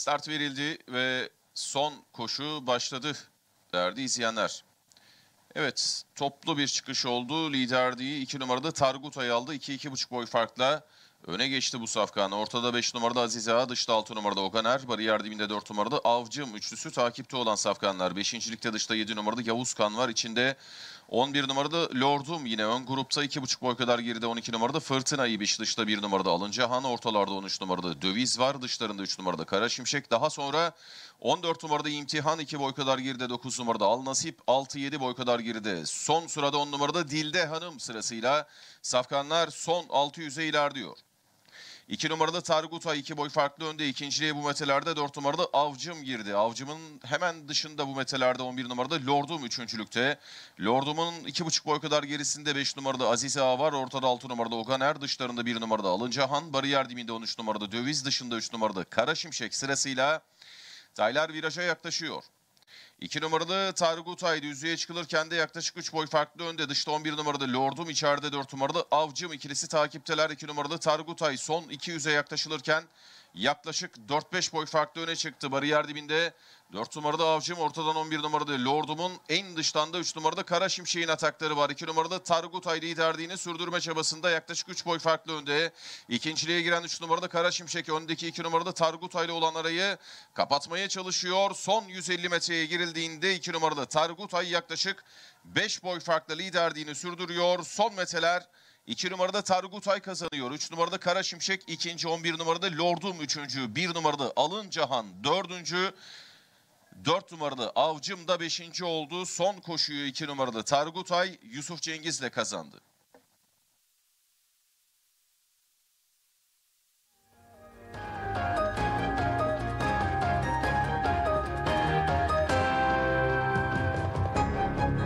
Start verildi ve son koşu başladı derdi izleyenler. Evet toplu bir çıkış oldu. Liderliği 2 numarada Targutay aldı. 2-2,5 boy farkla Öne geçti bu safkan. Ortada 5 numarada Aziz Ağa, dışta 6 numarada Okan Er, bariyer dibinde 4 numarada Avcım. Üçlüsü takipte olan safkanlar. 5. ligde dışta 7 numarada Yavuz Kan var. İçinde 11 numarada Lordum yine ön grupta 2,5 boy kadar geride 12 numarada Fırtına İbiş dışta 1 numarada Alıncahan ortalarda 13 numarada Döviz var dışlarında 3 numarada Kara Şimşek daha sonra 14 numarada İmtihan 2 boy kadar geride 9 numarada Al Nasip 6-7 boy kadar geride son sırada 10 numarada Dilde Hanım sırasıyla Safkanlar son 600'e ilerliyor. 2 numarada Tarık Utay 2 boy farklı önde. İkinciliğe bu metelerde 4 numarada Avcım girdi. Avcım'ın hemen dışında bu metelerde 11 numarada Lordum üçüncülükte. Lordum'un 2,5 boy kadar gerisinde 5 numarada Azize Ağa var. Ortada 6 numarada Ogan Er. Dışlarında 1 numaralı Alıncahan. Bariyer dibinde 13 numarada Döviz. Dışında 3 numarada Kara Şimşek sırasıyla Taylar viraja yaklaşıyor. 2 numaralı Tarık Utay düzlüğe çıkılırken de yaklaşık 3 boy farklı önde. Dışta 11 numaralı Lordum, içeride 4 numaralı Avcım. ikilisi takipteler 2 numaralı Tarık Utay son 200'e yaklaşılırken yaklaşık 4-5 boy farklı öne çıktı. Bariyer dibinde 4 numarada Avcım, ortadan 11 numarada Lordum'un en dıştan da 3 numarada Kara Şimşek'in atakları var. 2 numaralı Targut Aylı liderliğini sürdürme çabasında yaklaşık 3 boy farklı önde. İkinciliğe giren 3 numarada Kara Şimşek öndeki 2 numaralı Targut Aylı olan arayı kapatmaya çalışıyor. Son 150 metreye girildi geçildiğinde 2 numaralı Tarık Utay yaklaşık 5 boy farkla liderliğini sürdürüyor. Son meteler 2 numarada Tarık Utay kazanıyor. 3 numarada Kara Şimşek ikinci, 11 numarada Lordum 3. 1 numarada Alıncahan dördüncü. 4 numaralı Avcım da 5. oldu. Son koşuyu 2 numaralı Targutay Yusuf Cengiz ile kazandı.